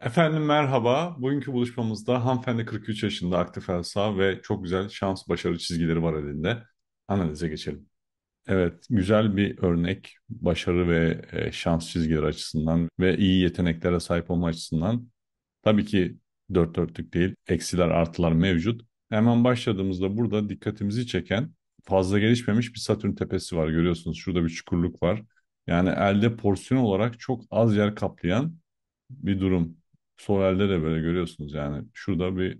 Efendim merhaba. Bugünkü buluşmamızda hanımefendi 43 yaşında aktif elsa ve çok güzel şans başarı çizgileri var elinde. Analize geçelim. Evet, güzel bir örnek başarı ve e, şans çizgileri açısından ve iyi yeteneklere sahip olma açısından. Tabii ki dört dörtlük değil, eksiler artılar mevcut. Hemen başladığımızda burada dikkatimizi çeken fazla gelişmemiş bir Satürn tepesi var görüyorsunuz. Şurada bir çukurluk var. Yani elde porsiyon olarak çok az yer kaplayan bir durum. Sorel'de de böyle görüyorsunuz yani şurada bir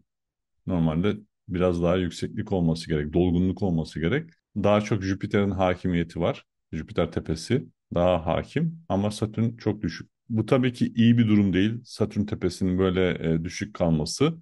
normalde biraz daha yükseklik olması gerek, dolgunluk olması gerek. Daha çok Jüpiter'in hakimiyeti var. Jüpiter tepesi daha hakim ama Satürn çok düşük. Bu tabii ki iyi bir durum değil. Satürn tepesinin böyle e, düşük kalması.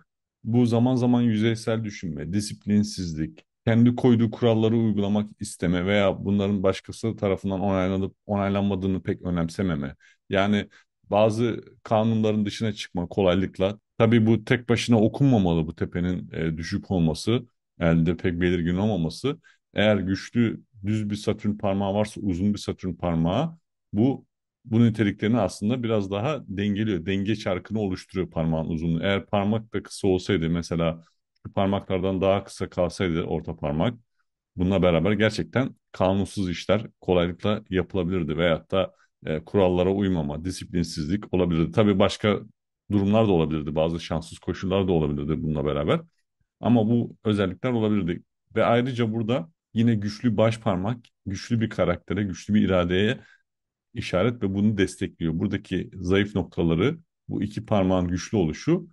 Bu zaman zaman yüzeysel düşünme, disiplinsizlik, kendi koyduğu kuralları uygulamak isteme veya bunların başkası tarafından onaylanıp onaylanmadığını pek önemsememe. Yani bazı kanunların dışına çıkma kolaylıkla. Tabii bu tek başına okunmamalı bu tepenin e, düşük olması, elde pek belirgin olmaması. Eğer güçlü düz bir satürn parmağı varsa uzun bir satürn parmağı bu bu niteliklerini aslında biraz daha dengeliyor. Denge çarkını oluşturuyor parmağın uzunluğu. Eğer parmak da kısa olsaydı mesela parmaklardan daha kısa kalsaydı orta parmak bununla beraber gerçekten kanunsuz işler kolaylıkla yapılabilirdi veyahut da e, kurallara uymama, disiplinsizlik olabilirdi. Tabii başka durumlar da olabilirdi. Bazı şanssız koşullar da olabilirdi bununla beraber. Ama bu özellikler olabilirdi. Ve ayrıca burada yine güçlü baş parmak, güçlü bir karaktere, güçlü bir iradeye işaret ve bunu destekliyor. Buradaki zayıf noktaları bu iki parmağın güçlü oluşu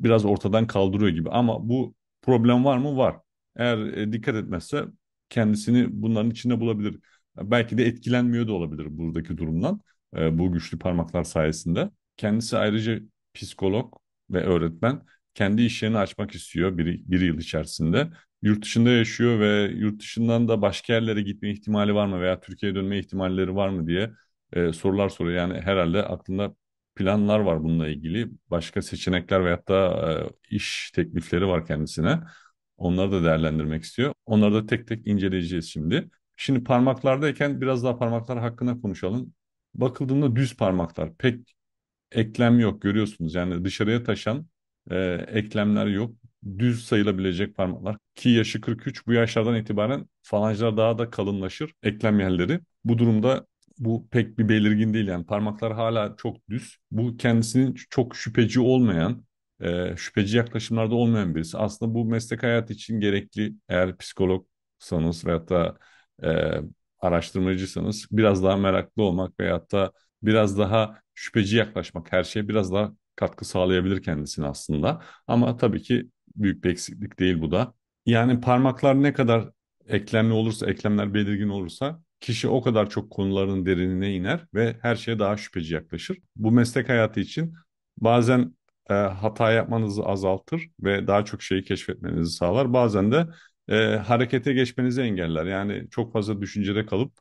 biraz ortadan kaldırıyor gibi. Ama bu problem var mı? Var. Eğer e, dikkat etmezse kendisini bunların içinde bulabilir. Belki de etkilenmiyor da olabilir buradaki durumdan e, bu güçlü parmaklar sayesinde. Kendisi ayrıca psikolog ve öğretmen kendi iş açmak istiyor bir, bir yıl içerisinde. Yurt dışında yaşıyor ve yurt dışından da başka yerlere gitme ihtimali var mı veya Türkiye'ye dönme ihtimalleri var mı diye e, sorular soruyor. Yani herhalde aklında planlar var bununla ilgili. Başka seçenekler veyahut da e, iş teklifleri var kendisine. Onları da değerlendirmek istiyor. Onları da tek tek inceleyeceğiz şimdi. Şimdi parmaklardayken biraz daha parmaklar hakkında konuşalım. Bakıldığında düz parmaklar pek eklem yok görüyorsunuz. Yani dışarıya taşan e, eklemler yok. Düz sayılabilecek parmaklar. Ki yaşı 43 bu yaşlardan itibaren falanjlar daha da kalınlaşır. Eklem yerleri. Bu durumda bu pek bir belirgin değil yani parmaklar hala çok düz. Bu kendisinin çok şüpheci olmayan, e, şüpheci yaklaşımlarda olmayan birisi. Aslında bu meslek hayatı için gerekli eğer psikologsanız veyahut da e, araştırmacıysanız biraz daha meraklı olmak veyahut da biraz daha şüpheci yaklaşmak her şeye biraz daha katkı sağlayabilir kendisine aslında. Ama tabii ki büyük bir eksiklik değil bu da. Yani parmaklar ne kadar eklemli olursa, eklemler belirgin olursa kişi o kadar çok konuların derinine iner ve her şeye daha şüpheci yaklaşır. Bu meslek hayatı için bazen e, hata yapmanızı azaltır ve daha çok şeyi keşfetmenizi sağlar. Bazen de e, harekete geçmenizi engeller. Yani çok fazla düşüncede kalıp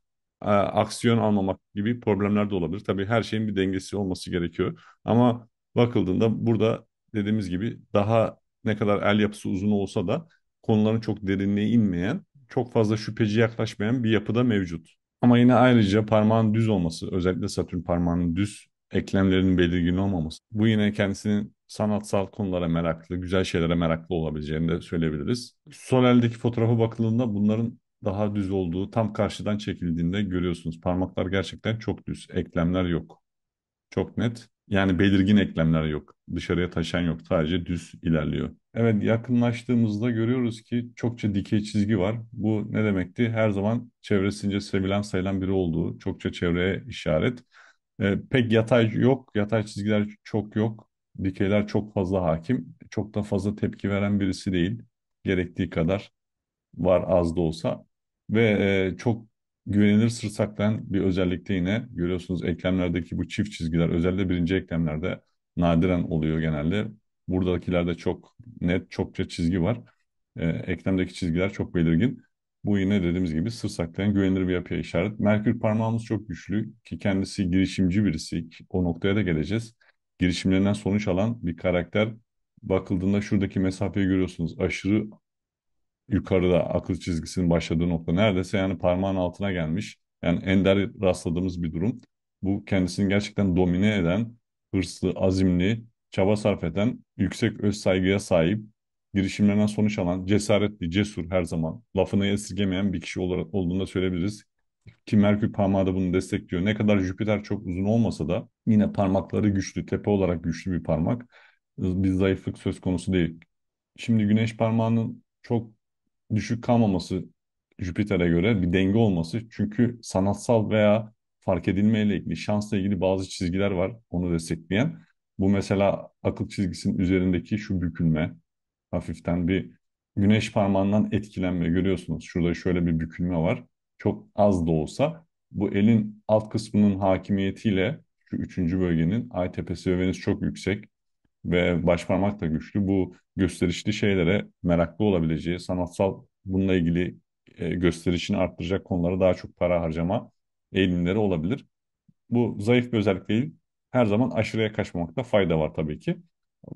e, aksiyon almamak gibi problemler de olabilir. Tabii her şeyin bir dengesi olması gerekiyor. Ama bakıldığında burada dediğimiz gibi daha ne kadar el yapısı uzun olsa da konuların çok derinliğe inmeyen, çok fazla şüpheci yaklaşmayan bir yapıda mevcut. Ama yine ayrıca parmağın düz olması, özellikle Satürn parmağının düz, eklemlerinin belirgin olmaması. Bu yine kendisinin sanatsal konulara meraklı, güzel şeylere meraklı olabileceğini de söyleyebiliriz. eldeki fotoğrafa bakıldığında bunların daha düz olduğu tam karşıdan çekildiğinde görüyorsunuz. Parmaklar gerçekten çok düz. Eklemler yok. Çok net. Yani belirgin eklemler yok. Dışarıya taşan yok. Sadece düz ilerliyor. Evet yakınlaştığımızda görüyoruz ki çokça dikey çizgi var. Bu ne demekti? Her zaman çevresince sevilen sayılan biri olduğu. Çokça çevreye işaret. Ee, pek yatay yok. Yatay çizgiler çok yok dikeyler çok fazla hakim. Çok da fazla tepki veren birisi değil. Gerektiği kadar var az da olsa. Ve e, çok güvenilir sırt bir özellikte yine görüyorsunuz eklemlerdeki bu çift çizgiler özellikle birinci eklemlerde nadiren oluyor genelde. Buradakilerde çok net, çokça çizgi var. E, eklemdeki çizgiler çok belirgin. Bu yine dediğimiz gibi sır güvenilir bir yapıya işaret. Merkür parmağımız çok güçlü ki kendisi girişimci birisi. O noktaya da geleceğiz girişimlerinden sonuç alan bir karakter. Bakıldığında şuradaki mesafeyi görüyorsunuz. Aşırı yukarıda akıl çizgisinin başladığı nokta. Neredeyse yani parmağın altına gelmiş. Yani ender rastladığımız bir durum. Bu kendisini gerçekten domine eden, hırslı, azimli, çaba sarf eden, yüksek öz saygıya sahip, girişimlerinden sonuç alan, cesaretli, cesur her zaman, lafını esirgemeyen bir kişi olarak olduğunu da söyleyebiliriz. Ki Merkür parmağı da bunu destekliyor. Ne kadar Jüpiter çok uzun olmasa da yine parmakları güçlü, tepe olarak güçlü bir parmak. Bir zayıflık söz konusu değil. Şimdi güneş parmağının çok düşük kalmaması Jüpiter'e göre bir denge olması. Çünkü sanatsal veya fark edilmeyle ilgili, şansla ilgili bazı çizgiler var onu destekleyen. Bu mesela akıl çizgisinin üzerindeki şu bükülme, hafiften bir güneş parmağından etkilenme görüyorsunuz. Şurada şöyle bir bükülme var. Çok az da olsa bu elin alt kısmının hakimiyetiyle şu üçüncü bölgenin ay tepesi ve venüs çok yüksek ve başparmak da güçlü. Bu gösterişli şeylere meraklı olabileceği, sanatsal bununla ilgili e, gösterişini arttıracak konulara daha çok para harcama eğilimleri olabilir. Bu zayıf bir özellik değil. Her zaman aşırıya kaçmamakta fayda var tabii ki.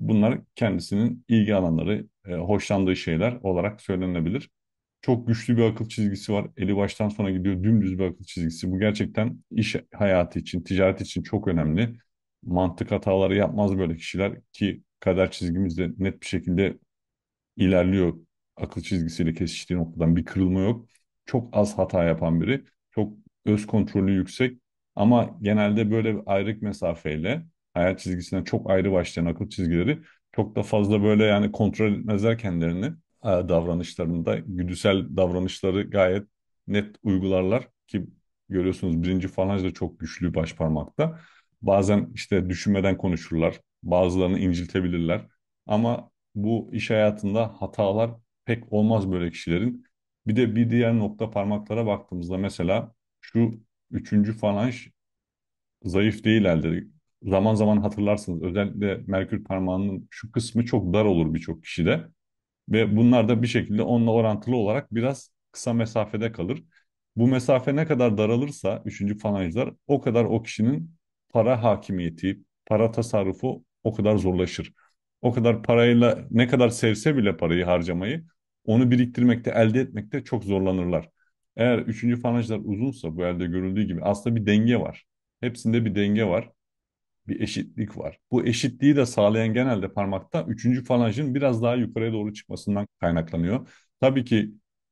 Bunlar kendisinin ilgi alanları, e, hoşlandığı şeyler olarak söylenebilir. Çok güçlü bir akıl çizgisi var. Eli baştan sona gidiyor. Dümdüz bir akıl çizgisi. Bu gerçekten iş hayatı için, ticaret için çok önemli. Mantık hataları yapmaz böyle kişiler ki kader çizgimiz de net bir şekilde ilerliyor. Akıl çizgisiyle kesiştiği noktadan bir kırılma yok. Çok az hata yapan biri. Çok öz kontrolü yüksek. Ama genelde böyle ayrık mesafeyle hayat çizgisinden çok ayrı başlayan akıl çizgileri çok da fazla böyle yani kontrol etmezler kendilerini. E, davranışlarında güdüsel davranışları gayet net uygularlar ki görüyorsunuz birinci falanj da çok güçlü baş parmakta. Bazen işte düşünmeden konuşurlar, bazılarını inciltebilirler ama bu iş hayatında hatalar pek olmaz böyle kişilerin. Bir de bir diğer nokta parmaklara baktığımızda mesela şu üçüncü falanç zayıf değil elde. Zaman zaman hatırlarsınız özellikle merkür parmağının şu kısmı çok dar olur birçok kişide. Ve bunlar da bir şekilde onunla orantılı olarak biraz kısa mesafede kalır. Bu mesafe ne kadar daralırsa üçüncü fanajlar o kadar o kişinin para hakimiyeti, para tasarrufu o kadar zorlaşır. O kadar parayla ne kadar sevse bile parayı harcamayı onu biriktirmekte, elde etmekte çok zorlanırlar. Eğer üçüncü fanajlar uzunsa bu elde görüldüğü gibi aslında bir denge var. Hepsinde bir denge var bir eşitlik var. Bu eşitliği de sağlayan genelde parmakta üçüncü falanjın biraz daha yukarıya doğru çıkmasından kaynaklanıyor. Tabii ki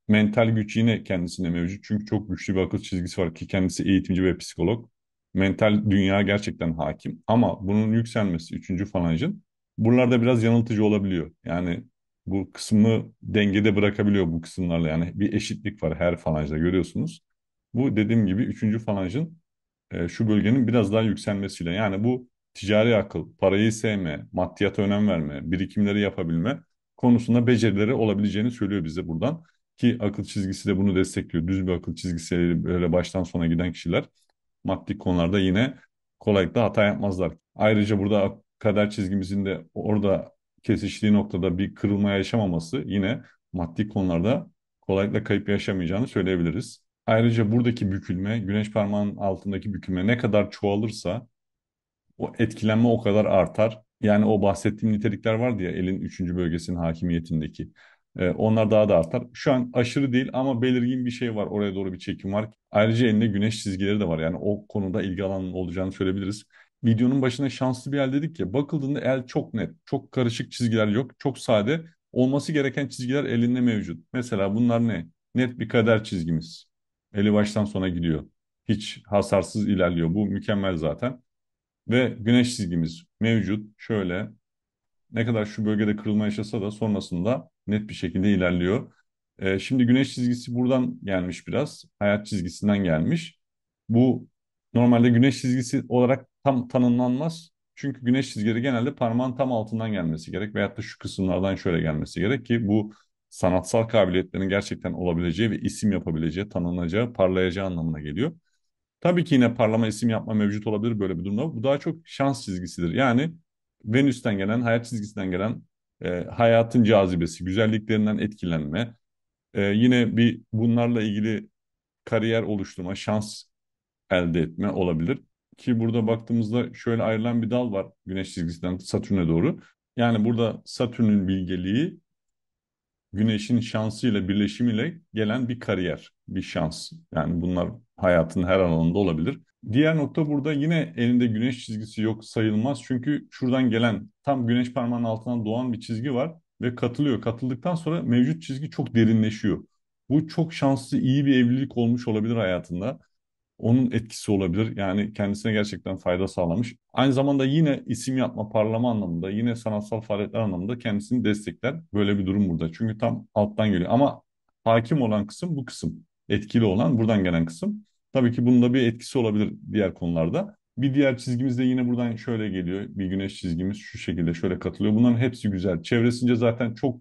mental güç yine kendisinde mevcut. Çünkü çok güçlü bir akıl çizgisi var ki kendisi eğitimci ve psikolog. Mental dünya gerçekten hakim. Ama bunun yükselmesi üçüncü falanjın buralarda biraz yanıltıcı olabiliyor. Yani bu kısmı dengede bırakabiliyor bu kısımlarla. Yani bir eşitlik var her falanjda görüyorsunuz. Bu dediğim gibi üçüncü falanjın e, şu bölgenin biraz daha yükselmesiyle. Yani bu ticari akıl, parayı sevme, maddiyata önem verme, birikimleri yapabilme konusunda becerileri olabileceğini söylüyor bize buradan. Ki akıl çizgisi de bunu destekliyor. Düz bir akıl çizgisiyle baştan sona giden kişiler maddi konularda yine kolaylıkla hata yapmazlar. Ayrıca burada kader çizgimizin de orada kesiştiği noktada bir kırılma yaşamaması yine maddi konularda kolaylıkla kayıp yaşamayacağını söyleyebiliriz. Ayrıca buradaki bükülme, güneş parmağının altındaki bükülme ne kadar çoğalırsa o etkilenme o kadar artar. Yani o bahsettiğim nitelikler vardı ya elin üçüncü bölgesinin hakimiyetindeki. Ee, onlar daha da artar. Şu an aşırı değil ama belirgin bir şey var. Oraya doğru bir çekim var. Ayrıca elinde güneş çizgileri de var. Yani o konuda ilgi alanının olacağını söyleyebiliriz. Videonun başına şanslı bir el dedik ya. Bakıldığında el çok net. Çok karışık çizgiler yok. Çok sade. Olması gereken çizgiler elinde mevcut. Mesela bunlar ne? Net bir kader çizgimiz. Eli baştan sona gidiyor. Hiç hasarsız ilerliyor. Bu mükemmel zaten. Ve güneş çizgimiz mevcut. Şöyle ne kadar şu bölgede kırılma yaşasa da sonrasında net bir şekilde ilerliyor. E, şimdi güneş çizgisi buradan gelmiş biraz. Hayat çizgisinden gelmiş. Bu normalde güneş çizgisi olarak tam tanımlanmaz. Çünkü güneş çizgileri genelde parmağın tam altından gelmesi gerek veyahut da şu kısımlardan şöyle gelmesi gerek ki bu sanatsal kabiliyetlerin gerçekten olabileceği ve isim yapabileceği, tanınacağı, parlayacağı anlamına geliyor. Tabii ki yine parlama isim yapma mevcut olabilir böyle bir durumda. Bu daha çok şans çizgisidir. Yani Venüs'ten gelen, hayat çizgisinden gelen e, hayatın cazibesi, güzelliklerinden etkilenme, e, yine bir bunlarla ilgili kariyer oluşturma, şans elde etme olabilir. Ki burada baktığımızda şöyle ayrılan bir dal var güneş çizgisinden Satürn'e doğru. Yani burada Satürn'ün bilgeliği güneşin şansıyla birleşimiyle gelen bir kariyer, bir şans. Yani bunlar hayatın her alanında olabilir. Diğer nokta burada yine elinde güneş çizgisi yok sayılmaz. Çünkü şuradan gelen tam güneş parmağının altından doğan bir çizgi var ve katılıyor. Katıldıktan sonra mevcut çizgi çok derinleşiyor. Bu çok şanslı iyi bir evlilik olmuş olabilir hayatında onun etkisi olabilir. Yani kendisine gerçekten fayda sağlamış. Aynı zamanda yine isim yapma, parlama anlamında, yine sanatsal faaliyetler anlamında kendisini destekler. Böyle bir durum burada. Çünkü tam alttan geliyor. Ama hakim olan kısım bu kısım. Etkili olan buradan gelen kısım. Tabii ki bunun da bir etkisi olabilir diğer konularda. Bir diğer çizgimiz de yine buradan şöyle geliyor. Bir güneş çizgimiz şu şekilde şöyle katılıyor. Bunların hepsi güzel. Çevresince zaten çok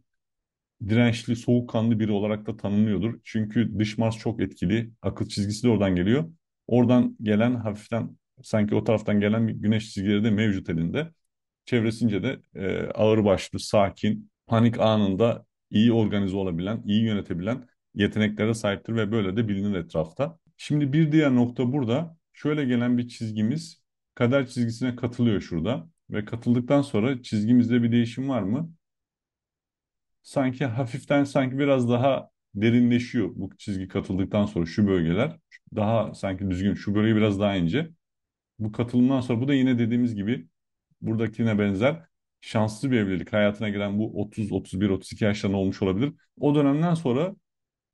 dirençli, soğukkanlı biri olarak da tanınıyordur. Çünkü dış Mars çok etkili. Akıl çizgisi de oradan geliyor. Oradan gelen hafiften sanki o taraftan gelen bir güneş çizgileri de mevcut elinde. Çevresince de e, ağırbaşlı, sakin, panik anında iyi organize olabilen, iyi yönetebilen yeteneklere sahiptir ve böyle de bilinir etrafta. Şimdi bir diğer nokta burada. Şöyle gelen bir çizgimiz kader çizgisine katılıyor şurada ve katıldıktan sonra çizgimizde bir değişim var mı? Sanki hafiften sanki biraz daha derinleşiyor bu çizgi katıldıktan sonra şu bölgeler daha sanki düzgün şu bölge biraz daha ince. Bu katılımdan sonra bu da yine dediğimiz gibi buradakine benzer şanslı bir evlilik hayatına giren bu 30 31 32 yaşlarında olmuş olabilir. O dönemden sonra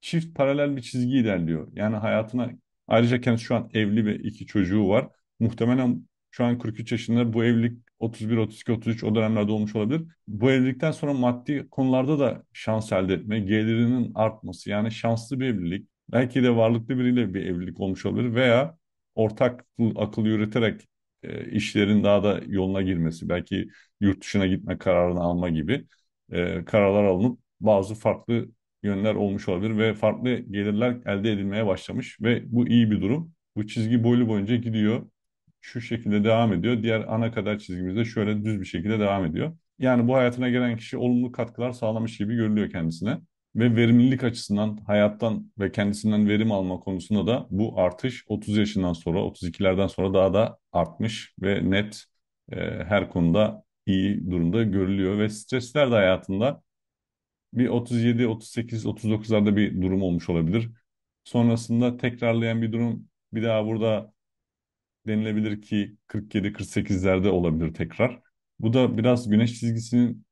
çift paralel bir çizgi ilerliyor. Yani hayatına ayrıca kendisi şu an evli ve iki çocuğu var. Muhtemelen şu an 43 yaşında bu evlilik 31, 32, 33 o dönemlerde olmuş olabilir. Bu evlilikten sonra maddi konularda da şans elde etme, gelirinin artması yani şanslı bir evlilik. Belki de varlıklı biriyle bir evlilik olmuş olabilir veya ortak akıl yürüterek e, işlerin daha da yoluna girmesi, belki yurt dışına gitme kararını alma gibi e, kararlar alınıp bazı farklı yönler olmuş olabilir ve farklı gelirler elde edilmeye başlamış ve bu iyi bir durum. Bu çizgi boylu boyunca gidiyor şu şekilde devam ediyor. Diğer ana kadar çizgimizde şöyle düz bir şekilde devam ediyor. Yani bu hayatına gelen kişi olumlu katkılar sağlamış gibi görülüyor kendisine. Ve verimlilik açısından hayattan ve kendisinden verim alma konusunda da bu artış 30 yaşından sonra 32'lerden sonra daha da artmış ve net e, her konuda iyi durumda görülüyor. Ve stresler de hayatında bir 37, 38, 39'larda bir durum olmuş olabilir. Sonrasında tekrarlayan bir durum bir daha burada denilebilir ki 47-48'lerde olabilir tekrar. Bu da biraz güneş çizgisinin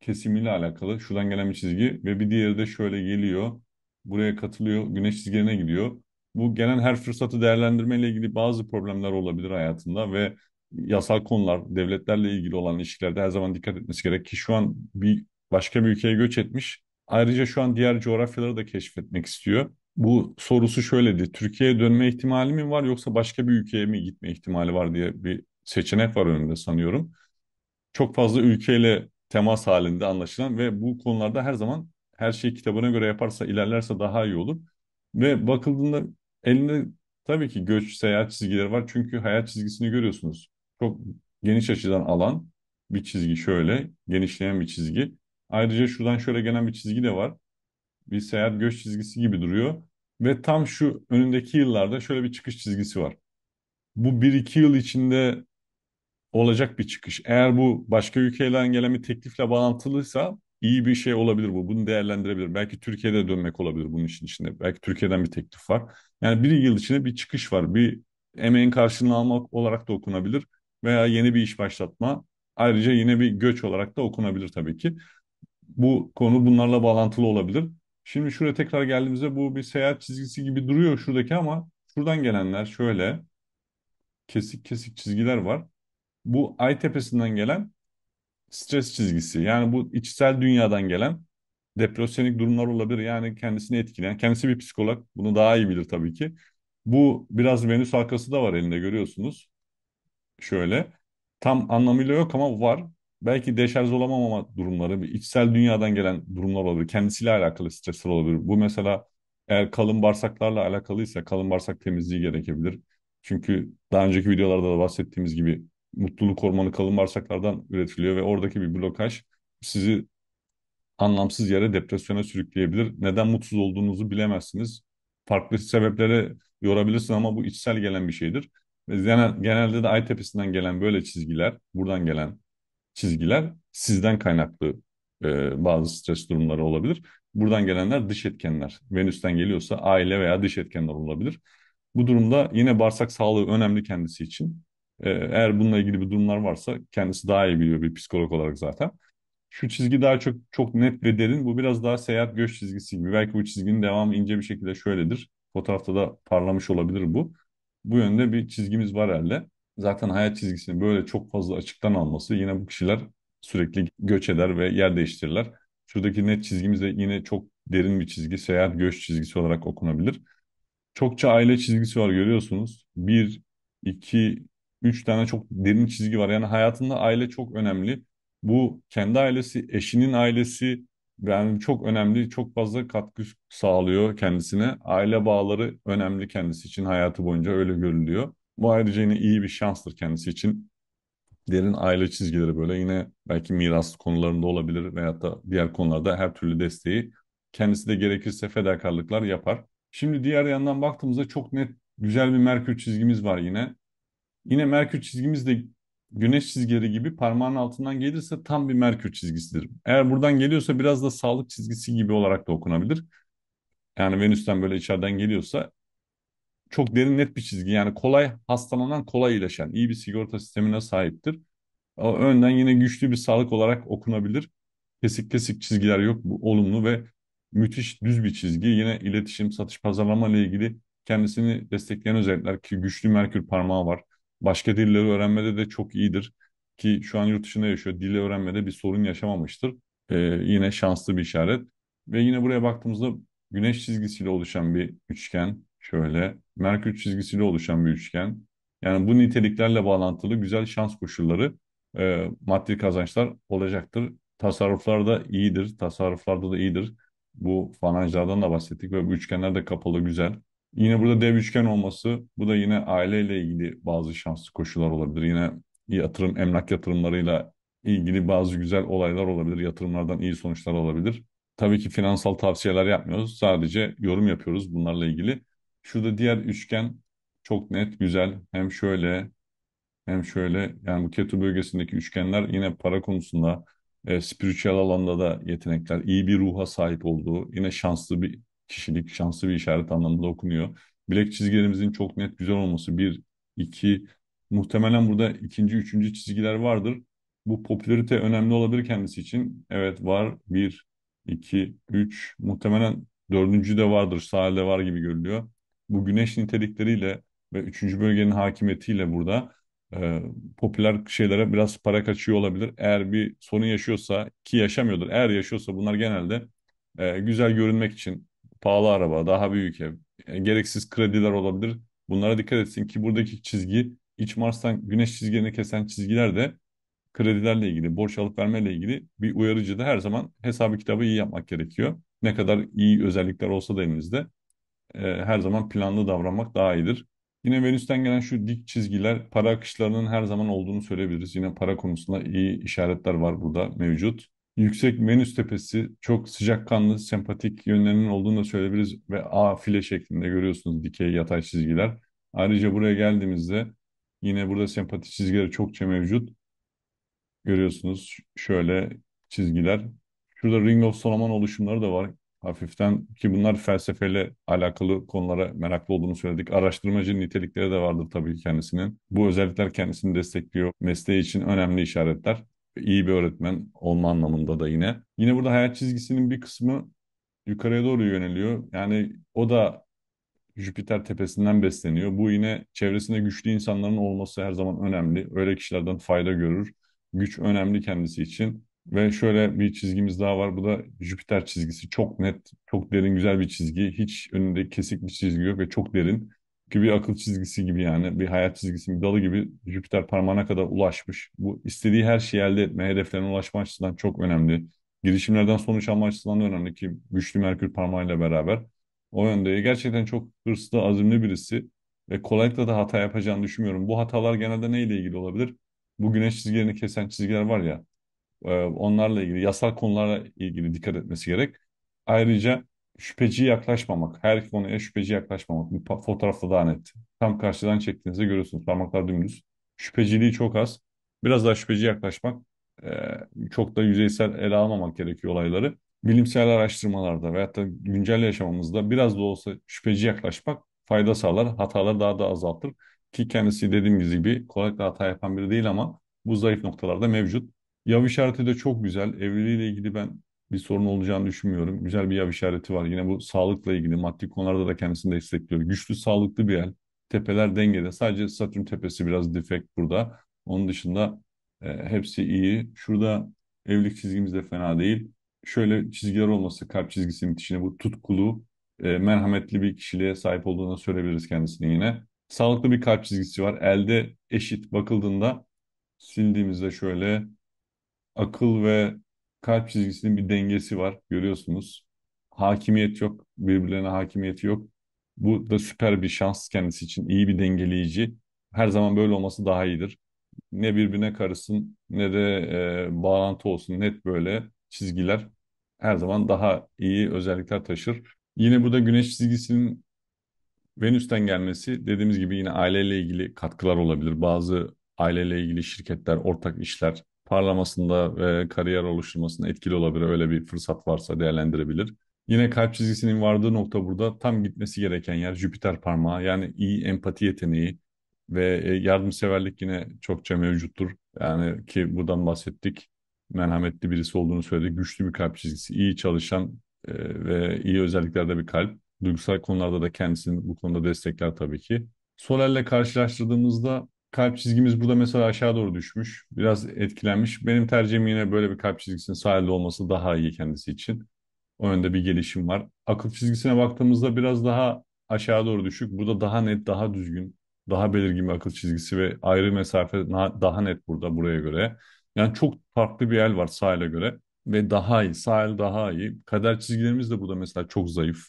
kesimiyle alakalı. Şuradan gelen bir çizgi ve bir diğeri de şöyle geliyor. Buraya katılıyor, güneş çizgilerine gidiyor. Bu gelen her fırsatı değerlendirmeyle ilgili bazı problemler olabilir hayatında ve yasal konular, devletlerle ilgili olan ilişkilerde her zaman dikkat etmesi gerek ki şu an bir başka bir ülkeye göç etmiş. Ayrıca şu an diğer coğrafyaları da keşfetmek istiyor bu sorusu şöyledi. Türkiye'ye dönme ihtimali mi var yoksa başka bir ülkeye mi gitme ihtimali var diye bir seçenek var önünde sanıyorum. Çok fazla ülkeyle temas halinde anlaşılan ve bu konularda her zaman her şeyi kitabına göre yaparsa ilerlerse daha iyi olur. Ve bakıldığında elinde tabii ki göç, seyahat çizgileri var. Çünkü hayat çizgisini görüyorsunuz. Çok geniş açıdan alan bir çizgi şöyle, genişleyen bir çizgi. Ayrıca şuradan şöyle gelen bir çizgi de var bir seyahat göç çizgisi gibi duruyor. Ve tam şu önündeki yıllarda şöyle bir çıkış çizgisi var. Bu 1-2 yıl içinde olacak bir çıkış. Eğer bu başka ülkelerden gelen bir teklifle bağlantılıysa iyi bir şey olabilir bu. Bunu değerlendirebilir. Belki Türkiye'de dönmek olabilir bunun için içinde. Belki Türkiye'den bir teklif var. Yani bir yıl içinde bir çıkış var. Bir emeğin karşılığını almak olarak da okunabilir. Veya yeni bir iş başlatma. Ayrıca yine bir göç olarak da okunabilir tabii ki. Bu konu bunlarla bağlantılı olabilir. Şimdi şuraya tekrar geldiğimizde bu bir seyahat çizgisi gibi duruyor şuradaki ama şuradan gelenler şöyle kesik kesik çizgiler var. Bu ay tepesinden gelen stres çizgisi. Yani bu içsel dünyadan gelen depresyonik durumlar olabilir. Yani kendisini etkileyen. Kendisi bir psikolog. Bunu daha iyi bilir tabii ki. Bu biraz Venüs halkası da var elinde görüyorsunuz. Şöyle. Tam anlamıyla yok ama var belki deşarj olamama durumları, bir içsel dünyadan gelen durumlar olabilir. Kendisiyle alakalı stresler olabilir. Bu mesela eğer kalın bağırsaklarla alakalıysa kalın bağırsak temizliği gerekebilir. Çünkü daha önceki videolarda da bahsettiğimiz gibi mutluluk hormonu kalın bağırsaklardan üretiliyor ve oradaki bir blokaj sizi anlamsız yere depresyona sürükleyebilir. Neden mutsuz olduğunuzu bilemezsiniz. Farklı sebeplere yorabilirsin ama bu içsel gelen bir şeydir. ve genelde de ay tepesinden gelen böyle çizgiler, buradan gelen çizgiler sizden kaynaklı e, bazı stres durumları olabilir. Buradan gelenler dış etkenler. Venüs'ten geliyorsa aile veya dış etkenler olabilir. Bu durumda yine bağırsak sağlığı önemli kendisi için. E, eğer bununla ilgili bir durumlar varsa kendisi daha iyi biliyor bir psikolog olarak zaten. Şu çizgi daha çok çok net ve derin. Bu biraz daha seyahat göç çizgisi gibi. Belki bu çizginin devamı ince bir şekilde şöyledir. Fotoğrafta da parlamış olabilir bu. Bu yönde bir çizgimiz var herhalde zaten hayat çizgisini böyle çok fazla açıktan alması yine bu kişiler sürekli göç eder ve yer değiştirirler. Şuradaki net çizgimiz yine çok derin bir çizgi. Seyahat göç çizgisi olarak okunabilir. Çokça aile çizgisi var görüyorsunuz. Bir, iki, üç tane çok derin çizgi var. Yani hayatında aile çok önemli. Bu kendi ailesi, eşinin ailesi yani çok önemli, çok fazla katkı sağlıyor kendisine. Aile bağları önemli kendisi için hayatı boyunca öyle görülüyor. Bu ayrıca yine iyi bir şanstır kendisi için. Derin aile çizgileri böyle yine belki miras konularında olabilir veyahut da diğer konularda her türlü desteği kendisi de gerekirse fedakarlıklar yapar. Şimdi diğer yandan baktığımızda çok net güzel bir Merkür çizgimiz var yine. Yine Merkür çizgimiz de güneş çizgileri gibi parmağın altından gelirse tam bir Merkür çizgisidir. Eğer buradan geliyorsa biraz da sağlık çizgisi gibi olarak da okunabilir. Yani Venüs'ten böyle içeriden geliyorsa çok derin net bir çizgi. Yani kolay hastalanan, kolay iyileşen iyi bir sigorta sistemine sahiptir. Ama önden yine güçlü bir sağlık olarak okunabilir. Kesik kesik çizgiler yok. Bu olumlu ve müthiş düz bir çizgi. Yine iletişim, satış, pazarlama ile ilgili kendisini destekleyen özellikler ki güçlü Merkür parmağı var. Başka dilleri öğrenmede de çok iyidir. Ki şu an yurt dışında yaşıyor. Dili öğrenmede bir sorun yaşamamıştır. Ee, yine şanslı bir işaret. Ve yine buraya baktığımızda güneş çizgisiyle oluşan bir üçgen. Şöyle Merkür çizgisiyle oluşan bir üçgen. Yani bu niteliklerle bağlantılı güzel şans koşulları, e, maddi kazançlar olacaktır. Tasarruflar da iyidir, tasarruflarda da iyidir. Bu fanancılardan da bahsettik ve bu üçgenler de kapalı güzel. Yine burada dev üçgen olması, bu da yine aileyle ilgili bazı şanslı koşullar olabilir. Yine yatırım, emlak yatırımlarıyla ilgili bazı güzel olaylar olabilir. Yatırımlardan iyi sonuçlar olabilir. Tabii ki finansal tavsiyeler yapmıyoruz. Sadece yorum yapıyoruz bunlarla ilgili. Şurada diğer üçgen çok net, güzel. Hem şöyle hem şöyle yani bu keto bölgesindeki üçgenler yine para konusunda e, spiritüel alanda da yetenekler, iyi bir ruha sahip olduğu, yine şanslı bir kişilik, şanslı bir işaret anlamında okunuyor. Bilek çizgilerimizin çok net güzel olması. Bir, iki, muhtemelen burada ikinci, üçüncü çizgiler vardır. Bu popülarite önemli olabilir kendisi için. Evet var. Bir, iki, üç. Muhtemelen dördüncü de vardır. Sahilde var gibi görülüyor bu güneş nitelikleriyle ve üçüncü bölgenin hakimiyetiyle burada e, popüler şeylere biraz para kaçıyor olabilir. Eğer bir sorun yaşıyorsa ki yaşamıyordur. Eğer yaşıyorsa bunlar genelde e, güzel görünmek için pahalı araba, daha büyük ev, e, gereksiz krediler olabilir. Bunlara dikkat etsin ki buradaki çizgi iç Mars'tan güneş çizgilerini kesen çizgiler de kredilerle ilgili, borç alıp vermeyle ilgili bir uyarıcı da her zaman hesabı kitabı iyi yapmak gerekiyor. Ne kadar iyi özellikler olsa da elinizde e, her zaman planlı davranmak daha iyidir. Yine Venüs'ten gelen şu dik çizgiler para akışlarının her zaman olduğunu söyleyebiliriz. Yine para konusunda iyi işaretler var burada mevcut. Yüksek Venüs tepesi çok sıcakkanlı, sempatik yönlerinin olduğunu da söyleyebiliriz ve A file şeklinde görüyorsunuz dikey yatay çizgiler. Ayrıca buraya geldiğimizde yine burada sempati çizgileri çokça mevcut. Görüyorsunuz şöyle çizgiler. Şurada Ring of Solomon oluşumları da var hafiften ki bunlar felsefeyle alakalı konulara meraklı olduğunu söyledik. Araştırmacı nitelikleri de vardır tabii kendisinin. Bu özellikler kendisini destekliyor. Mesleği için önemli işaretler. İyi bir öğretmen olma anlamında da yine. Yine burada hayat çizgisinin bir kısmı yukarıya doğru yöneliyor. Yani o da Jüpiter tepesinden besleniyor. Bu yine çevresinde güçlü insanların olması her zaman önemli. Öyle kişilerden fayda görür. Güç önemli kendisi için. Ve şöyle bir çizgimiz daha var. Bu da Jüpiter çizgisi. Çok net, çok derin, güzel bir çizgi. Hiç önünde kesik bir çizgi yok ve çok derin. Ki bir akıl çizgisi gibi yani. Bir hayat çizgisi, bir dalı gibi Jüpiter parmağına kadar ulaşmış. Bu istediği her şeyi elde etme, hedeflerine ulaşma açısından çok önemli. Girişimlerden sonuç alma açısından da önemli ki güçlü Merkür parmağıyla beraber. O yönde gerçekten çok hırslı, azimli birisi ve kolaylıkla da hata yapacağını düşünmüyorum. Bu hatalar genelde neyle ilgili olabilir? Bu güneş çizgilerini kesen çizgiler var ya ee, onlarla ilgili yasal konularla ilgili dikkat etmesi gerek. Ayrıca şüpheci yaklaşmamak, her konuya şüpheci yaklaşmamak. Bu fotoğrafta daha net. Tam karşıdan çektiğinizde görüyorsunuz parmaklar dümdüz. Şüpheciliği çok az. Biraz daha şüpheci yaklaşmak, e, çok da yüzeysel ele almamak gerekiyor olayları. Bilimsel araştırmalarda veyahut da güncel yaşamımızda biraz da olsa şüpheci yaklaşmak fayda sağlar, hataları daha da azaltır. Ki kendisi dediğimiz gibi kolaylıkla hata yapan biri değil ama bu zayıf noktalarda mevcut. Yav işareti de çok güzel. Evliliğiyle ilgili ben bir sorun olacağını düşünmüyorum. Güzel bir yav işareti var. Yine bu sağlıkla ilgili maddi konularda da kendisini destekliyor. Güçlü sağlıklı bir el. Tepeler dengede. Sadece Satürn tepesi biraz defekt burada. Onun dışında e, hepsi iyi. Şurada evlilik çizgimiz de fena değil. Şöyle çizgiler olması kalp çizgisinin içine bu tutkulu, e, merhametli bir kişiliğe sahip olduğunu söyleyebiliriz kendisini yine. Sağlıklı bir kalp çizgisi var. Elde eşit bakıldığında sildiğimizde şöyle akıl ve kalp çizgisinin bir dengesi var görüyorsunuz. Hakimiyet yok, birbirlerine hakimiyeti yok. Bu da süper bir şans kendisi için, iyi bir dengeleyici. Her zaman böyle olması daha iyidir. Ne birbirine karışsın ne de e, bağlantı olsun net böyle çizgiler her zaman daha iyi özellikler taşır. Yine burada güneş çizgisinin Venüs'ten gelmesi dediğimiz gibi yine aileyle ilgili katkılar olabilir. Bazı aileyle ilgili şirketler, ortak işler, parlamasında ve kariyer oluşturmasında etkili olabilir. Öyle bir fırsat varsa değerlendirebilir. Yine kalp çizgisinin vardığı nokta burada tam gitmesi gereken yer Jüpiter parmağı. Yani iyi empati yeteneği ve e, yardımseverlik yine çokça mevcuttur. Yani ki buradan bahsettik. Merhametli birisi olduğunu söyledi. Güçlü bir kalp çizgisi, iyi çalışan e, ve iyi özelliklerde bir kalp. Duygusal konularda da kendisini bu konuda destekler tabii ki. Soler'le karşılaştırdığımızda kalp çizgimiz burada mesela aşağı doğru düşmüş. Biraz etkilenmiş. Benim tercihim yine böyle bir kalp çizgisinin sahilde olması daha iyi kendisi için. O yönde bir gelişim var. Akıl çizgisine baktığımızda biraz daha aşağı doğru düşük. Burada daha net, daha düzgün, daha belirgin bir akıl çizgisi ve ayrı mesafe daha net burada buraya göre. Yani çok farklı bir el var sahile göre ve daha iyi. Sahil daha iyi. Kader çizgilerimiz de burada mesela çok zayıf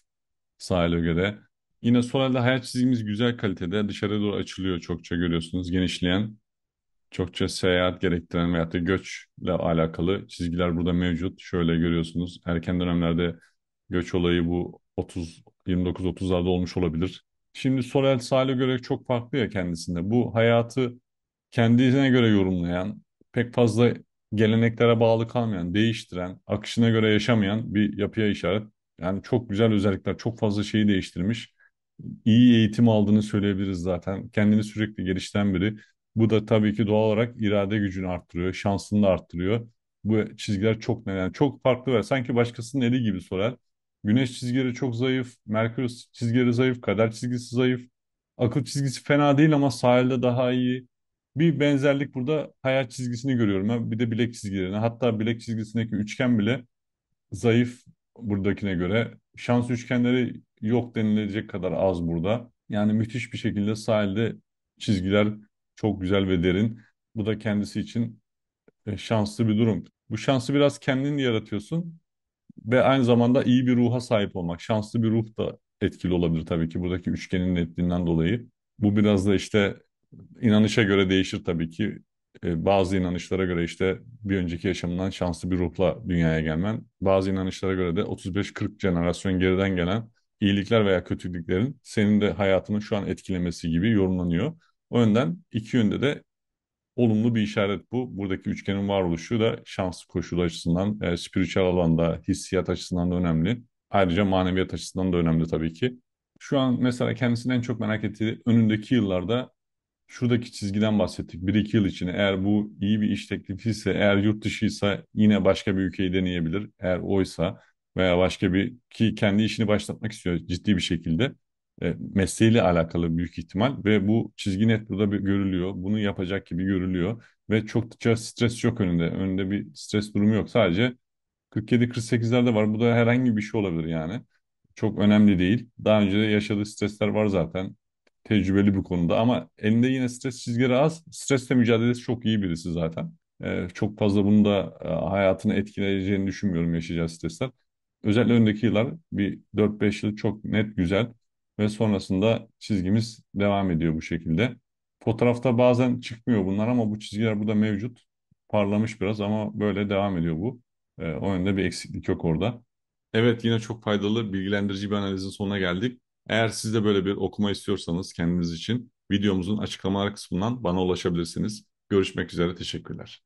sahile göre. Yine sol elde hayat çizgimiz güzel kalitede. Dışarıya doğru açılıyor çokça görüyorsunuz. Genişleyen, çokça seyahat gerektiren veyahut da göçle alakalı çizgiler burada mevcut. Şöyle görüyorsunuz. Erken dönemlerde göç olayı bu 30 29-30'larda olmuş olabilir. Şimdi sol el Salih'e göre çok farklı ya kendisinde. Bu hayatı kendisine göre yorumlayan, pek fazla geleneklere bağlı kalmayan, değiştiren, akışına göre yaşamayan bir yapıya işaret. Yani çok güzel özellikler, çok fazla şeyi değiştirmiş iyi eğitim aldığını söyleyebiliriz zaten. Kendini sürekli geliştiren biri. Bu da tabii ki doğal olarak irade gücünü arttırıyor, şansını da arttırıyor. Bu çizgiler çok yani çok farklı var sanki başkasının eli gibi sorar. Güneş çizgileri çok zayıf, Merkür çizgileri zayıf, kader çizgisi zayıf. Akıl çizgisi fena değil ama sahilde daha iyi. Bir benzerlik burada hayat çizgisini görüyorum. Ben bir de bilek çizgilerine. Hatta bilek çizgisindeki üçgen bile zayıf buradakine göre. Şans üçgenleri yok denilecek kadar az burada. Yani müthiş bir şekilde sahilde çizgiler çok güzel ve derin. Bu da kendisi için e, şanslı bir durum. Bu şansı biraz kendin yaratıyorsun ve aynı zamanda iyi bir ruha sahip olmak. Şanslı bir ruh da etkili olabilir tabii ki buradaki üçgenin netliğinden dolayı. Bu biraz da işte inanışa göre değişir tabii ki. E, bazı inanışlara göre işte bir önceki yaşamından şanslı bir ruhla dünyaya gelmen. Bazı inanışlara göre de 35-40 jenerasyon geriden gelen iyilikler veya kötülüklerin senin de hayatını şu an etkilemesi gibi yorumlanıyor. O yönden iki yönde de olumlu bir işaret bu. Buradaki üçgenin varoluşu da şans koşulu açısından, e, spiritüel alanda, hissiyat açısından da önemli. Ayrıca maneviyat açısından da önemli tabii ki. Şu an mesela kendisinin en çok merak ettiği önündeki yıllarda şuradaki çizgiden bahsettik. 1-2 yıl içinde eğer bu iyi bir iş teklifi ise, eğer yurt dışı ise yine başka bir ülkeyi deneyebilir. Eğer oysa veya başka bir ki kendi işini başlatmak istiyor ciddi bir şekilde. E, mesleğiyle alakalı büyük ihtimal ve bu çizgi net burada bir görülüyor. Bunu yapacak gibi görülüyor ve çokça stres yok önünde. Önünde bir stres durumu yok. Sadece 47-48'lerde var. Bu da herhangi bir şey olabilir yani. Çok önemli değil. Daha önce de yaşadığı stresler var zaten. Tecrübeli bu konuda ama elinde yine stres çizgileri az. Stresle mücadelesi çok iyi birisi zaten. Ee, çok fazla bunu da e, hayatını etkileyeceğini düşünmüyorum yaşayacağı stresler. Özellikle önündeki yıllar bir 4-5 yıl çok net güzel ve sonrasında çizgimiz devam ediyor bu şekilde. Fotoğrafta bazen çıkmıyor bunlar ama bu çizgiler burada mevcut. Parlamış biraz ama böyle devam ediyor bu. E, o yönde bir eksiklik yok orada. Evet yine çok faydalı bilgilendirici bir analizin sonuna geldik. Eğer siz de böyle bir okuma istiyorsanız kendiniz için videomuzun açıklamalar kısmından bana ulaşabilirsiniz. Görüşmek üzere teşekkürler.